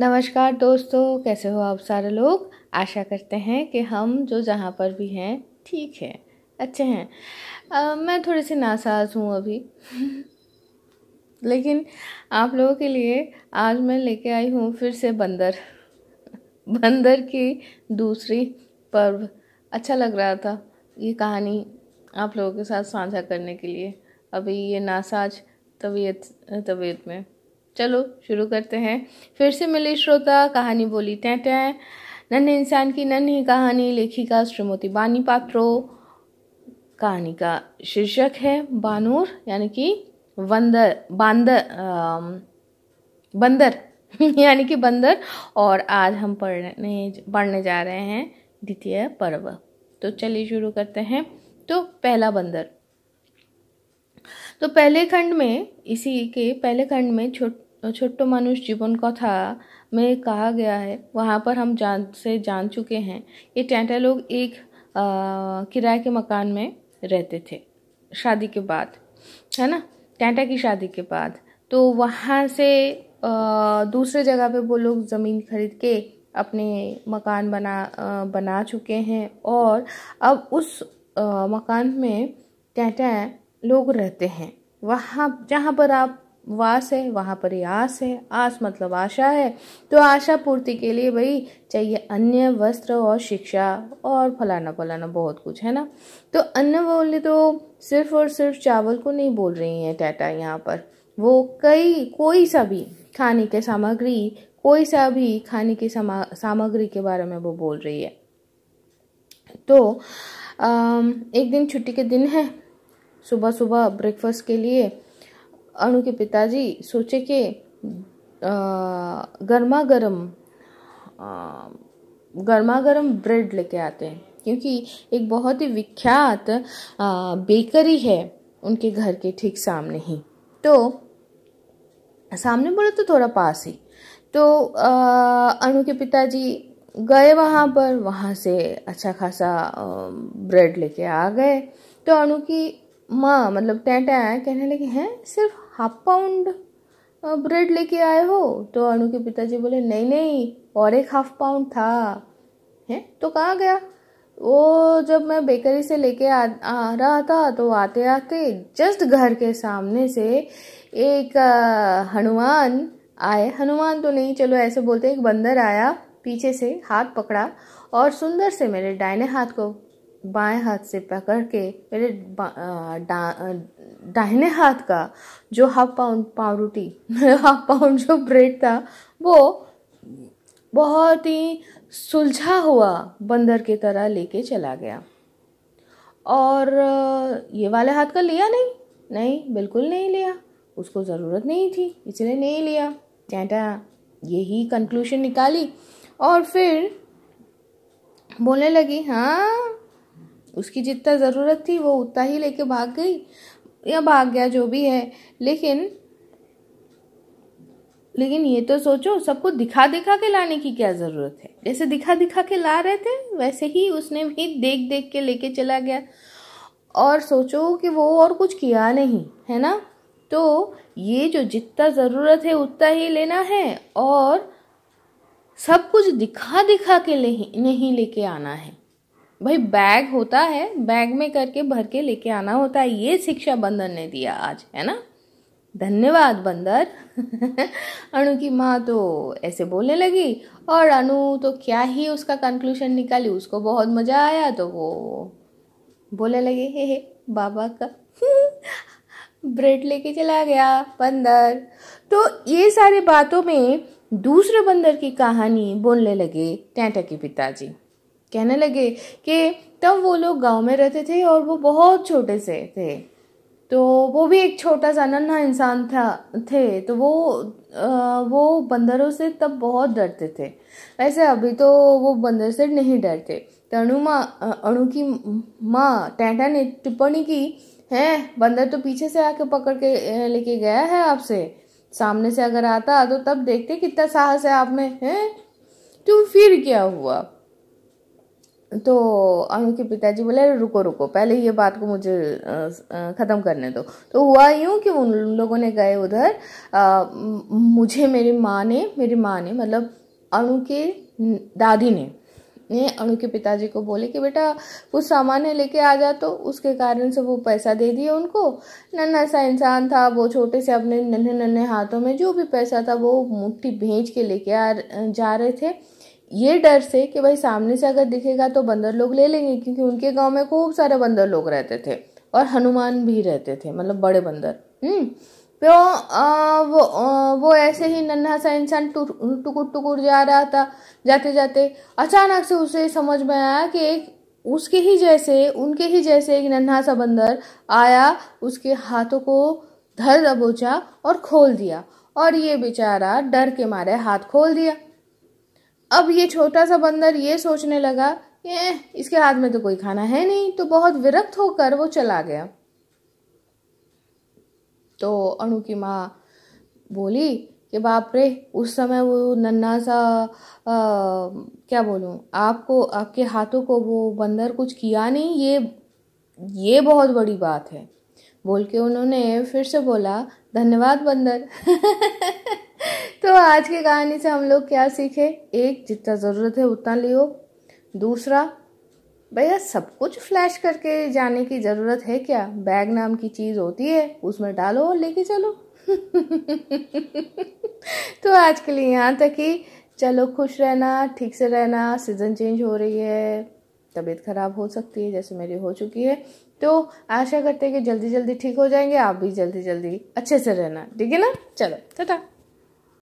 नमस्कार दोस्तों कैसे हो आप सारे लोग आशा करते हैं कि हम जो जहाँ पर भी हैं ठीक है अच्छे हैं आ, मैं थोड़ी सी नासाज हूँ अभी लेकिन आप लोगों के लिए आज मैं लेके आई हूँ फिर से बंदर बंदर की दूसरी पर्व अच्छा लग रहा था ये कहानी आप लोगों के साथ साझा करने के लिए अभी ये नासाज तबीयत तबीयत में चलो शुरू करते हैं फिर से मिले श्रोता कहानी बोली टै टै नन्हे इंसान की नन्ही कहानी लेखिका श्रीमती बानी पात्रो कहानी का शीर्षक है बानूर यानी कि बंदर बांदर बंदर यानी कि बंदर और आज हम पढ़ने पढ़ने जा रहे हैं द्वितीय पर्व तो चलिए शुरू करते हैं तो पहला बंदर तो पहले खंड में इसी के पहले खंड में छोट छोटो मानुष जीवन कथा में कहा गया है वहाँ पर हम जान से जान चुके हैं ये टैंटा लोग एक किराए के मकान में रहते थे शादी के बाद है ना टैंटा की शादी के बाद तो वहाँ से दूसरे जगह पे वो लोग ज़मीन खरीद के अपने मकान बना आ, बना चुके हैं और अब उस आ, मकान में टैंटा लोग रहते हैं वहाँ जहाँ पर आप वास है वहाँ पर आस है आस मतलब आशा है तो आशा पूर्ति के लिए भाई चाहिए अन्य वस्त्र और शिक्षा और फलाना फलाना बहुत कुछ है ना तो अन्य बोले तो सिर्फ और सिर्फ चावल को नहीं बोल रही हैं टाटा यहाँ पर वो कई कोई सा भी खाने के सामग्री कोई सा भी खाने की सामग्री के बारे में वो बोल रही है तो आ, एक दिन छुट्टी के दिन है सुबह सुबह ब्रेकफास्ट के लिए अणु के पिताजी सोचे कि गर्मा गर्म गर्मा गर्म ब्रेड लेके आते हैं क्योंकि एक बहुत ही विख्यात बेकरी है उनके घर के ठीक सामने ही तो सामने बोले तो थोड़ा पास ही तो अनु के पिताजी गए वहाँ पर वहाँ से अच्छा खासा ब्रेड लेके आ गए तो अनु की माँ मतलब टैं कहने लगी हैं सिर्फ हाफ पाउंड ब्रेड लेके आए हो तो अनु के पिताजी बोले नहीं नहीं और एक हाफ पाउंड था है तो कहाँ गया वो जब मैं बेकरी से लेके आ, आ रहा था तो आते आते जस्ट घर के सामने से एक हनुमान आए हनुमान तो नहीं चलो ऐसे बोलते एक बंदर आया पीछे से हाथ पकड़ा और सुंदर से मेरे डायने हाथ को बाएं हाथ से पकड़ के मेरे दाहिने हाथ का जो हाफ पाउंड पाव रोटी हाफ पाउंड जो ब्रेड था वो बहुत ही सुलझा हुआ बंदर की तरह लेके चला गया और ये वाले हाथ का लिया नहीं नहीं बिल्कुल नहीं लिया उसको ज़रूरत नहीं थी इसलिए नहीं लिया चैटा यही कंक्लूशन निकाली और फिर बोलने लगी हाँ उसकी जितना ज़रूरत थी वो उतना ही लेके भाग गई या भाग गया जो भी है लेकिन लेकिन ये तो सोचो सबको दिखा दिखा के लाने की क्या ज़रूरत है जैसे दिखा दिखा के ला रहे थे वैसे ही उसने भी देख देख के लेके चला गया और सोचो कि वो और कुछ किया नहीं है ना तो ये जो जितना ज़रूरत है उतना ही लेना है और सब कुछ दिखा दिखा के ले नहीं लेके आना है भाई बैग होता है बैग में करके भर के लेके आना होता है ये शिक्षा बंदर ने दिया आज है ना धन्यवाद बंदर अनु की माँ तो ऐसे बोलने लगी और अनु तो क्या ही उसका कंक्लूशन निकाली उसको बहुत मज़ा आया तो वो बोलने लगे हे हे बाबा का ब्रेड लेके चला गया बंदर तो ये सारे बातों में दूसरे बंदर की कहानी बोलने लगे टैंटा के पिताजी कहने लगे कि तब वो लोग गांव में रहते थे और वो बहुत छोटे से थे तो वो भी एक छोटा सा नन्हा इंसान था थे तो वो आ, वो बंदरों से तब बहुत डरते थे वैसे अभी तो वो बंदर से नहीं डरते तो माँ अणु की माँ टैटा ने टिप्पणी की है बंदर तो पीछे से आके पकड़ के लेके गया है आपसे सामने से अगर आता तो तब देखते कितना साहस है आप में है तो फिर क्या हुआ तो अनु के पिताजी बोले रुको रुको पहले ये बात को मुझे ख़त्म करने दो तो हुआ यूँ कि उन लोगों ने गए उधर मुझे मेरी माँ ने मेरी माँ ने मतलब अनु के दादी ने ने अनु के पिताजी को बोले कि बेटा कुछ सामान है लेके आ जा तो उसके कारण से वो पैसा दे दिए उनको नन्हा सा इंसान था वो छोटे से अपने नन्हे नन्हे हाथों में जो भी पैसा था वो मुट्ठी भेज के लेके आ जा रहे थे ये डर से कि भाई सामने से अगर दिखेगा तो बंदर लोग ले लेंगे क्योंकि उनके गांव में खूब सारे बंदर लोग रहते थे और हनुमान भी रहते थे मतलब बड़े बंदर हम्म तो वो वो ऐसे ही नन्हा सा इंसान टुकुर टुकुर जा रहा था जाते जाते अचानक से उसे समझ में आया कि एक उसके ही जैसे उनके ही जैसे एक नन्हा सा बंदर आया उसके हाथों को धर दबोचा और खोल दिया और ये बेचारा डर के मारे हाथ खोल दिया अब ये छोटा सा बंदर ये सोचने लगा कि इसके हाथ में तो कोई खाना है नहीं तो बहुत विरक्त होकर वो चला गया तो अणु की माँ बोली कि बाप रे उस समय वो नन्ना सा आ, क्या बोलूँ आपको आपके हाथों को वो बंदर कुछ किया नहीं ये ये बहुत बड़ी बात है बोल के उन्होंने फिर से बोला धन्यवाद बंदर तो आज की कहानी से हम लोग क्या सीखे एक जितना ज़रूरत है उतना लियो दूसरा भैया सब कुछ फ्लैश करके जाने की ज़रूरत है क्या बैग नाम की चीज़ होती है उसमें डालो और लेके चलो तो आज के लिए यहाँ तक ही चलो खुश रहना ठीक से रहना सीज़न चेंज हो रही है तबीयत खराब हो सकती है जैसे मेरी हो चुकी है तो आशा करते हैं कि जल्दी जल्दी ठीक हो जाएंगे आप भी जल्दी जल्दी अच्छे से रहना ठीक है ना चलो टाटा